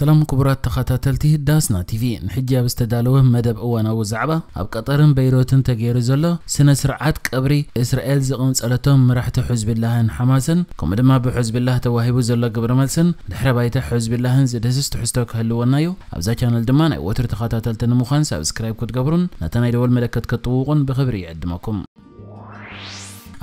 ሰላም ክቡራት ተኸታተልቲ ህዳስ ና ቲቪ ንሕጂ ኣብ ዝተዳለወ መደብ እዋናዊ ዛዕባ ኣብ ቀጠርን በይሮትን ተገይሩ ዘሎ ስነ ስርዓት ቀብሪ እስራኤል ዝቐንፀለቶም መራሕቲ ሕዝብላህን ሓማስን ከምኡ ድማ ብሕዝብላህ ተዋሂቡ ዘሎ ግብረ መልስን ድሕረ ባይታ ሕዝብላህን ዝደስስ ትሕዝቶ ክህልወና እዩ ኣብዛ ቻነል ድማ ናይ ወትሪ ተኸታተልቲ ንምዃን ሳብስክራይብ ክትገብሩን ነታ ናይ ደወል መለከት ከጥውቑን ብክብሪ ይዕድመኩም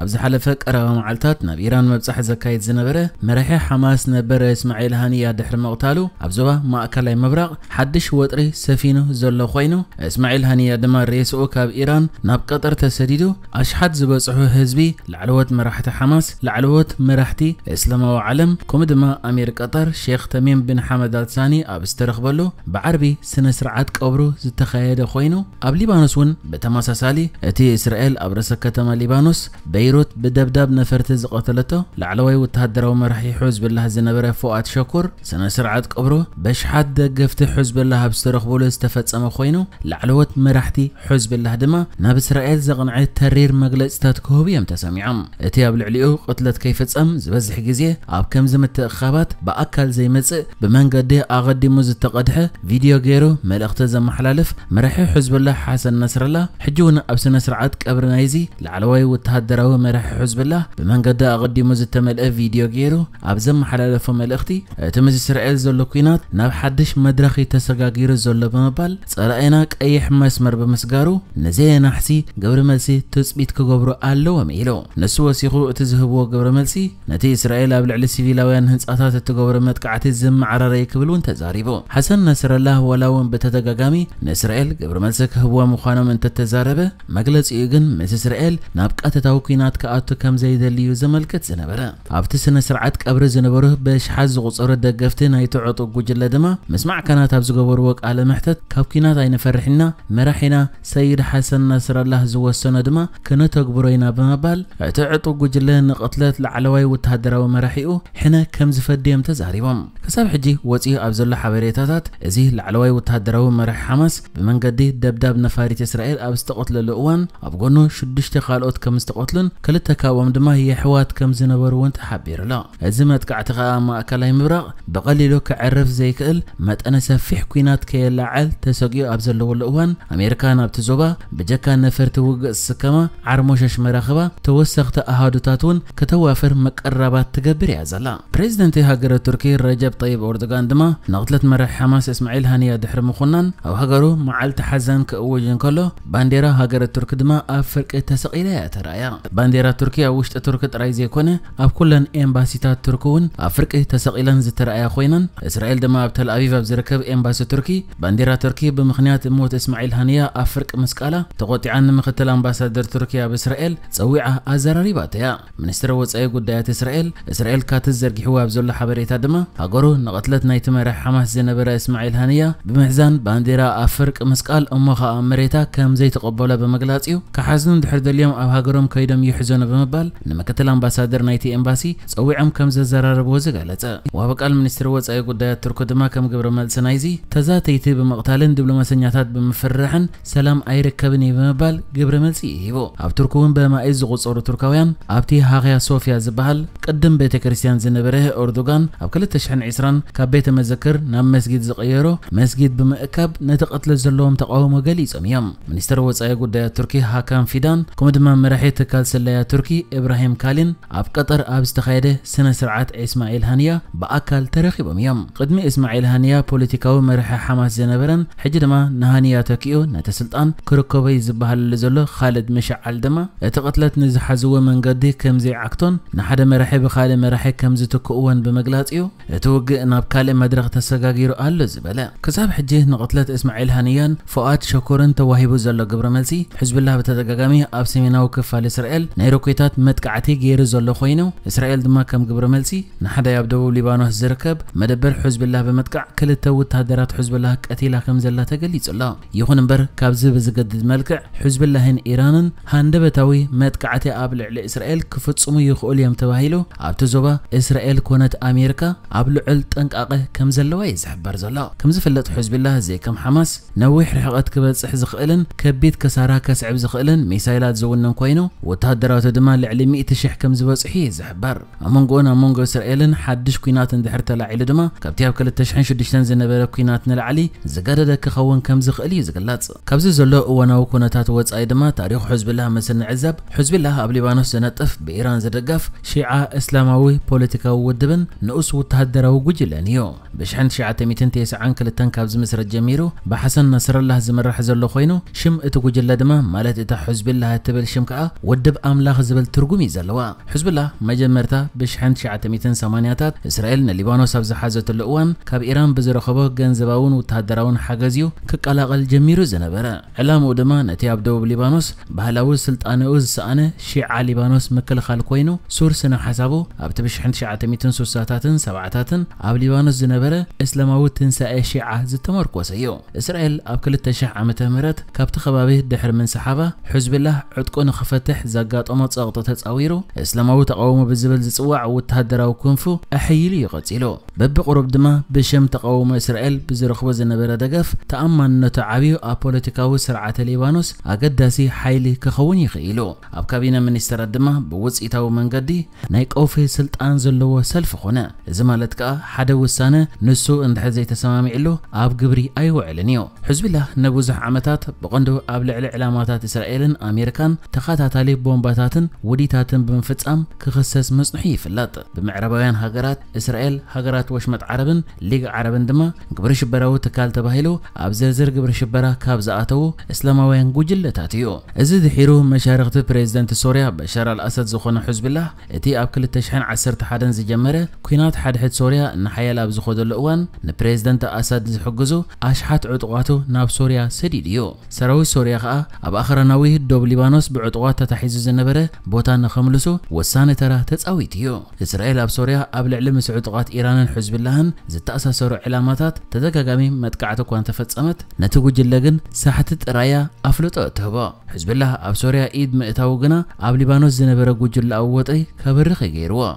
ኣብ ዝሓለፈ ቀረባ መዓልትታት ናብ ኢራን መብፃሕ ዘካየድ ዝነበረ መራሒ ሓማስ ነበረ እስማዒል ሃንያ ድሕሪ መቕታሉ ኣብ ዞባ ማእከላይ ምብራቕ ሓድሽ ወጥሪ ሰፊኑ ዘሎ ኮይኑ እስማዒል ሃንያ ድማ ርእስኡ ካብ ኢራን ናብ ቀጠር ተሰዲዱ ኣሽሓት ዝበፅሑ ህዝቢ ላዕለወት መራሕቲ ሓማስ ላዕለወት መራሕቲ እስላማዊ ዓለም ከምኡ ድማ ኣሚር ቀጠር ሼክ ተሚም ብን ሓመድ ኣልሳኒ ኣብ ዝተረኽበሉ ብዓርቢ ስነ ስርዓት ቀብሩ ዝተኻየደ ኮይኑ ኣብ ሊባኖስ እውን ብተመሳሳሊ እቲ እስራኤል ኣብ ርእሰ ከተማ ሊባኖስ በይ በቤይሩት ብደብዳብ ነፈርቲ ዝቐተለቶ ላዕለዋይ ወተሃደራዊ መራሒ ሕዝብላህ ዝነበረ ፉኣት ሸኩር ስነ ስርዓት ቀብሮ በሽሓት ደገፍቲ ሕዝብላህ ኣብ ዝተረኽብሉ ዝተፈጸመ ኮይኑ ላዕለወት መራሕቲ ሕዝብላህ ድማ ናብ እስራኤል ዘቕንዐት ተሪር መግለፂታት ክህቡ እዮም ተሰሚዖም እቲ ኣብ ልዕሊኡ ቅትለት ከይፍጸም ዝበዝሕ ግዜ ኣብ ከምዚ ምትእኻባት ብኣካል ዘይመጽእ ብመንገዲ ኣቐዲሙ ዝተቐድሐ ቪድዮ ገይሩ መልእኽቲ ዘመሓላልፍ መራሒ ሕዝብላህ ሓሰን ነስረላ ሕጂ እውን ኣብ ስነ ስርዓት ቀብሪ ናይዚ ላዕለዋይ ወተሃደራዊ መራሒ ሕዝብላ ብመንገዲ ኣቐዲሙ ዝተመልአ ቪድዮ ገይሩ ኣብ ዘመሓላለፎ መልእኽቲ እቲ ምስ ዝስርዐል ዘሎ ኩናት ናብ ሓድሽ መድረኺ ተሰጋጊሩ ዘሎ ብምባል ፀላእና ቀይሕ መስመር ብምስጋሩ ንዘየ ናሕሲ ግብሪ መልሲ ትፅቢት ክገብሩ ኣለዎም ኢሉ ንሱ ወሲኹ እቲ ዝህብዎ ግብሪ መልሲ ነቲ እስራኤል ኣብ ልዕሊ ሲቪላውያን ህንፃታት እትገብሮ መጥቃዕቲ ዝመዓረረ ይክብል እውን ተዛሪቡ ሓሰን ነስረላህ ወላ እውን ብተደጋጋሚ ንእስራኤል ግብሪ መልሲ ክህብዎ ምዃኖም እንተተዛረበ መግለፂኡ ግን ምስ እስራኤል ናብ ቀጥታዊ ኩናት ናት ክኣቱ ከም ዘይደልዩ ዘመልክት ዝነበረ ኣብቲ ስነ ስርዓት ቀብሪ ዝነበሩ ብሽሓት ዝቑፀሩ ደገፍቲ ናይቲ ዕጡቕ ጉጅለ ድማ ምስማዕ ካናት ኣብ ዝገበርዎ ቃለ ምሕተት ካብ ኩናት ኣይንፈርሕና መራሒና ሰይድ ሓሰን ናስረላህ ዝወሰኖ ድማ ክነተግብሮ ኢና ብመባል እቲ ዕጡቕ ጉጅለ ንቕትለት ላዕለዋይ ወተሃደራዊ መራሒኡ ሕነ ከም ዝፈድዮም ተዛሪቦም ክሳብ ሕጂ ወፂኡ ኣብ ዘሎ ሓበሬታታት እዚ ላዕለዋይ ወተሃደራዊ መራሒ ሓማስ ብመንገዲ ደብዳብ ነፋሪት እስራኤል ኣብ ዝተቐትለሉ እዋን ኣብ ጎኑ ሽዱሽተ ካልኦት ከም ዝተቐትሉን كلتك وام دما هي حوات كم زنبر وانت حبير لا ازمت قعت غاما اكل اي مبرق بقلي لو كعرف زي كل ما انا سفيح كوينات كي لعل تسقي ابزل ولا وان امريكا انا بتزوبا بجكا نفرت وق السكما عرموشش مراخبه توسخت اهادوتاتون كتوافر مقربات تقبر يا زلا بريزيدنت هاجر التركي رجب طيب اردوغان دما نغتلت مرح حماس اسماعيل هانيا دحر مخنن او هاجرو معلت حزن كوجن كله بانديرا هاجر الترك دما افرق تسقيله يا ترايا بانديرا تركيا وشت تركت رايزي كونه أب كلن إمباسيتات تركون أفريقيا تسقيلن زترأي خوينا إسرائيل دما بتل أبيب بزركب إمباسي تركي بانديرا تركيا بمخنيات موت إسماعيل هنيا أفريق مسكالة تغطي عن مختل أمباسادر تركيا بإسرائيل تسويعة أزراريبات يا منستر وصأي قدايات إسرائيل إسرائيل كاتزرق حوا بزول حبريتا دما أقرو نقتلت نايتمر حماس زنبرة إسماعيل هنيا بمحزان بانديرا أفرق مسكال أمها أمريتا كم زي تقبلها بمقلاتيو كحزن دحر اليوم آب هاجرهم كيدم يح حزنا بمبال نمكتل أمباسادر نايتي إمباسي سوي عم كم زرار بوزق على تا وابقى المنستر وزعي قدايات تركو دما كم قبر مالسنايزي تزات يتي بمقتالن دبلوماسيات بمفرحن سلام أيركبني بمبال قبر مالسي هيبو أب تركون بما ايز غصور تركويان أبتي هاغيا صوفيا زبهل قدم بيت كريستيان زنبره أردوغان أب كل تشحن عسران كاب بيت مذكر نام مسجد زقيرو مسجد بمأكب نتقتل زلوم تقاوم وقليز أميام منستر وزعي قدايات تركي هاكام فيدان كم دما مرحيت كالس ሰለያ ቱርኪ ኢብራሂም ካሊን ኣብ ቀጠር ኣብ ዝተኻየደ ስነ ስርዓት እስማኤል ሃንያ ብኣካል ተረኺቦም እዮም ቅድሚ እስማኤል ሃንያ ፖለቲካዊ መርሒ ሓማስ ዝነበረን ሕጂ ድማ ንሃንያ ተኪኡ ነቲ ስልጣን ክርከበይ ዝበሃለሉ ዘሎ ካልድ መሸዓል ድማ እቲ ቅትለት ንዝሓዝዎ መንገዲ ከምዘይዓክቶን ንሓደ መራሒ ብካልእ መራሒ ከም ዝትክእዎን ብምግላጽ እዩ እቲ ውግእ ናብ ካልእ መድረክ ተሰጋጊሩ ኣሎ ዝበለ ክሳብ ሕጂ ንቅትለት እስማኤል ሃንያን ፉኣድ ሸኮርን ተዋሂቡ ዘሎ ግብረ መልሲ ሕዝብላ ብተደጋጋሚ ኣብ ሰሜናዊ ክፋል እስራኤል ናይ ሮኬታት መጥቃዕቲ ገይሩ ዘሎ ኮይኑ እስራኤል ድማ ከም ግብረ መልሲ ንሓደ ኣብ ደቡብ ሊባኖስ ዝርከብ መደበር ሕዝብላህ ብምጥቃዕ ክልተ ወታደራት ሕዝብላህ ቀቲላ ከም ዘላ ተገሊጹ ኣሎ ይኹን እምበር ካብዚ ብዝገድድ መልክዕ ሕዝብላህን ኢራንን ሃንደበታዊ መጥቃዕቲ ኣብ ልዕሊ እስራኤል ክፍጽሙ ይኽእሉ እዮም ተባሂሉ ኣብቲ ዞባ እስራኤል ኮነት ኣሜሪካ ኣብ ልዑል ጠንቃቐ ከም ዘለዋ እዩ ዝሕበር ዘሎ ከም ዝፍለጥ ሕዝብላህ ዘይከም ሓማስ ነዊሕ ርሕቐት ክበጽሕ ዝኽእልን ከቢድ ከሳራ ከስዕብ ዝኽእልን ሚሳይላት ዝውንን ኮይኑ ወታደ ሃገራዊ ድማ ልዕሊ 100,000 ከም ዝበፅሑ እዩ ዝሕበር ኣመንጎኦን ኣብ መንጎ እስራኤልን ሓድሽ ኩናት እንድሕር ተላዒሉ ድማ ካብቲ ኣብ 2006 ዝነበረ ኩናት ንላዕሊ ዝገደደ ክኸውን ከም ዝኽእል እዩ ዝግለጽ ካብዚ ዘሎ እዋናዊ ኩነታት ወጻኢ ድማ ታሪክ ሕዝብላህ ምስ ንዕዘብ ሕዝብላህ ኣብ ሊባኖስ ዝነጥፍ ብኢራን ዝደገፍ ሺዓ እስላማዊ ፖለቲካዊ ውድብን ንኡስ ወተሃደራዊ ጉጅለን እዩ ብ1992 ካብ ዝምስረት ጀሚሩ ብሓሰን ነስረላህ ዝምራሕ ዘሎ ኮይኑ ሽም እቲ ጉጅለ ድማ ማለት እታ ሕዝብላህ እትብል ሽም ከዓ ውድብ ኣምላኽ ዝብል ትርጉም እዩ ዘለዋ ሕዝብላ መጀመርታ ብ1980ታት እስራኤል ንሊባኖስ ኣብ ዝሓዘተሉ እዋን ካብ ኢራን ብዝረኸቦ ገንዘባውን ወተሃደራውን ሓገዝ እዩ ክቀላቐል ጀሚሩ ዝነበረ ዕላምኡ ድማ ነቲ ኣብ ደቡብ ሊባኖስ ባህላዊ ስልጣንኡ ዝሰኣነ ሺዓ ሊባኖስ ምክልኻል ኮይኑ ሱርስ ንሓሳቡ ኣብቲ ብ1960ታትን 70ታትን ኣብ ሊባኖስ ዝነበረ እስላማዊ ትንሳኤ ሺዓ ዝተመርኮሰ እዩ እስራኤል ኣብ 2000 ዓ ም ካብቲ ከባቢ ድሕሪ ምንሰሓባ ሕዝብላህ ዕጥቁ ንኽፈትሕ ዘጋ زغاطمو ጸቕጦ ተጻዊሩ እስላማዊ ተቃውሞ ብዝብል ዝጽዋዕ ወተሃደራዊ ክንፉ ኣሕይሉ ይቐጺሉ በብቑሩብ ድማ ብሽም ተቃውሞ እስራኤል ብዝረኽቦ ዝነበረ ደገፍ ተኣማንነቱ ዓብዩ ኣብ ፖለቲካዊ ስርዓተ ሊባኖስ ኣገዳሲ ሓይሊ ክኸውን ይኽኢሉ ኣብ ካቢነ ሚኒስተራት ድማ ብውፅኢታዊ መንገዲ ናይ ቀውፊ ስልጣን ዘለዎ ሰልፊ ኾነ እዚ ማለት ከዓ ሓደ ውሳነ ንሱ እንድሕር ዘይተሰማሚዕሉ ኣብ ግብሪ ኣይውዕልን እዩ ሕዝቢላ ንብዙሕ ዓመታት ብቐንዱ ኣብ ልዕሊ ዕላማታት እስራኤልን ኣሜሪካን ተኸታታሊ ቦምባ ምናባታትን ወዲታትን ብምፍጻም ክኽሰስ መጽንሑ ይፍለጥ ብምዕራባውያን ሃገራት እስራኤል ሃገራት ወሽመጥ ዓረብን ሊግ ዓረብን ድማ ግብሪ ሽበራዊ ትካል ተባሂሉ ኣብ ዝርዝር ግብሪ ሽበራ ካብ ዝኣተዉ እስላማውያን ጉጅለታት እዩ እዚ ድሒሩ መሻርክቲ ፕሬዚደንት ሶርያ በሻር ኣልኣሰድ ዝኾነ ሕዝብላ እቲ ኣብ 2011 ዝጀመረ ኩናት ሓድሕድ ሶርያ ንሓያል ኣብ ዝኸደሉ እዋን ንፕሬዚደንት ኣሳድ ዝሕግዙ ኣሽሓት ዕጡቋቱ ናብ ሶርያ ሰዲድ እዩ ሰራዊት ሶርያ ከዓ ኣብ ኣኽራናዊ ዶብ ሊባኖስ ብዕጡቋት ተታሒዙ ዝነ نبره بوتان نخملسو وسانة ترى تتساويتيو إسرائيل أب سوريا أب لعلم سعودقات إيران حزب اللهن زتأسى سورع علاماتات تتكاقامي متكعتو كون تفصمت نتوجو جلقن ساحتت رايا أفلوتو تهبا حزب الله أب سوريا إيد غنا أب لبانوس زنبرة قجل أووطي كبرخي غيروا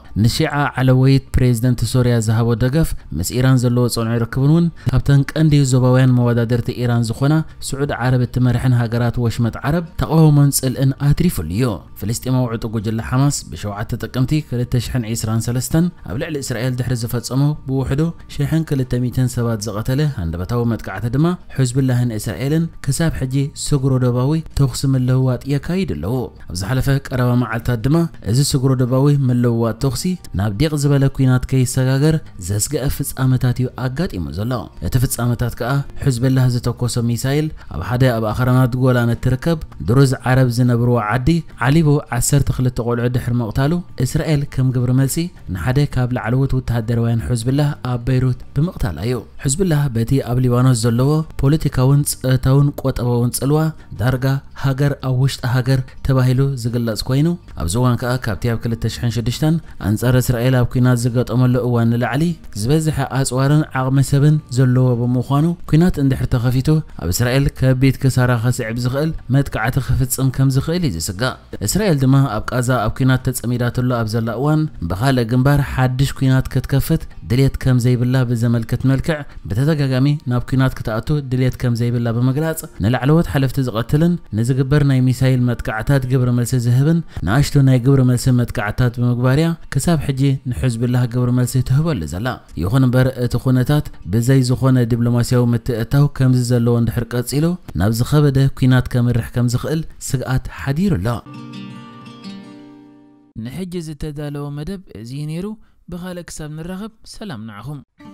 على ويت بريزيدنت سوريا زهبو دقف مس إيران زلو صنع يركبون كابتن قندي زباوين موادادرت إيران زخونا سعود عرب تمرحن هاجرات وشمت عرب تقوهو منسل إن أتريفو فلسطين موعد جل حماس بشوعة تقمتي كل تشحن عسران سلستن أبلع لإسرائيل دحر زفت صمو بوحده شحن كل تميتن سبات زغتله عند بتوه متقعة دما حزب الله إن إسرائيل كساب حجي سجرو دباوي تخصم اللوات يكايد اللو أبز حلفك أربع مع التدما إز سجرو دباوي من اللوات تخصي نابدي غزب على كينات كي سجاجر زسق أفس أمتاتي أجد إمزلاه يتفس أمتات كأ حزب الله زت قوس ميسايل أب حدا أب آخر ما تقول أنا تركب دروز عرب زنبرو عدي ዓሊቡ 12 ቆልዑ ድሕሪ ምቕታሉ እስራኤል ከም ግብሪ መልሲ ንሓደ ካብ ላዕለዎት ወተሃደራውያን ሕዝብላህ ኣብ በይሩት ብምቕታል እዩ ሕዝብላህ በቲ ኣብ ሊባኖስ ዘለዎ ፖለቲካውን ፀእታውን ቆጠባውን ፅልዋ ዳርጋ ሃገር ኣብ ውሽጢ ሃገር ተባሂሉ ዝግለጽ ኮይኑ ኣብዚ እዋን ከዓ ካብቲ ኣብ 2006 ኣንጻር እስራኤል ኣብ ኩናት ዝገጠመሉ እዋን ንላዕሊ ዝበዝሐ ኣፅዋርን ዓቕሚ ሰብን ዘለዎ ብምዃኑ ኩናት እንድሕር ተኸፊቱ ኣብ እስራኤል ከቢድ ክሳራ ከስዕብ ዝኽእል መጥቃዕቲ ክፍፅም ከም ዝኽእል እዩ ዝስጋእ اسرائيل دما اب قازا اب كينات تصميداتله اب زلا وان بخاله جنبار حدش كينات كتكفت دليت كم بالله بزملكت ملكع بتتغاغامي ناب كينات كتاتو دليت كم بالله بمغلاص نلعلوت حلفت زقتلن نزغبر ناي ميسايل متقعتات جبر ملس زهبن ناشتو ناي جبر ملس متقعتات بمغباريا كساب حجي نحزب الله جبر ملس تهبل لزلا يخون بر تخونتات بزي زخونه دبلوماسياو متأتاو كم زلو حرقه صيلو نابز خبده كينات كمرح كم زخل سقات حدير الله. نحجز تدالو مدب زينيرو بخالك ساب الرغب سلام نعهم